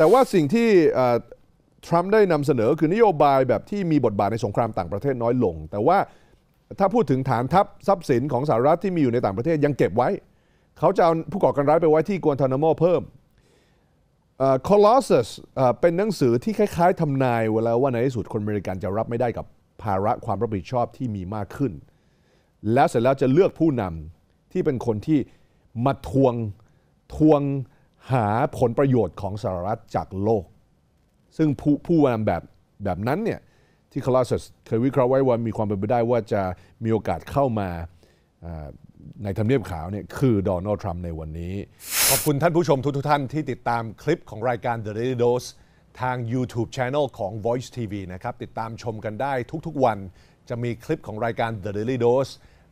แต่ว่าสิ่งที่ทรัมป์ได้นำเสนอคือนโยบายแบบที่มีบทบาทในสงครามต่างประเทศน้อยลง แต่ว่าถ้าพูดถึงฐานทัพทรัพย์สินของสหรัฐที่มีอยู่ในต่างประเทศยังเก็บไว้ เขาจะเอาผู้ก่อการร้ายไปไว้ที่กวนทานาโมเพิ่มคอลอส u s เป็นหนังสือที่คล้ายๆทำนายเวลาว่าในที่สุด คนอเมริกันจะรับไม่ได้กับภาระความรับผิดชอบที่มีมากขึ้น แล้วเสร็จแล้วจะเลือกผู้นำที่เป็นคนที่มาทวงทวงหาผลประโยชน์ของสหรัฐจากโลก ซึ่งผู้ผู้วางแบบแบบนั้นเนี่ยที่คลาสเคยวิเคราะห์ไว้ว่า มีความเป็นไปได้ว่าจะมีโอกาสเข้ามาในทำเนียบขาวเนี่ยคือโดนัลด์ทรัมป์ในวันนี้ ขอบคุณท่านผู้ชมทุกทุกท่านที่ติดตามคลิปของรายการ The Daily Dose ทาง YouTube Channel ของ Voice TV นะครับ ติดตามชมกันได้ทุกๆวันจะมีคลิปของรายการ The Daily Dose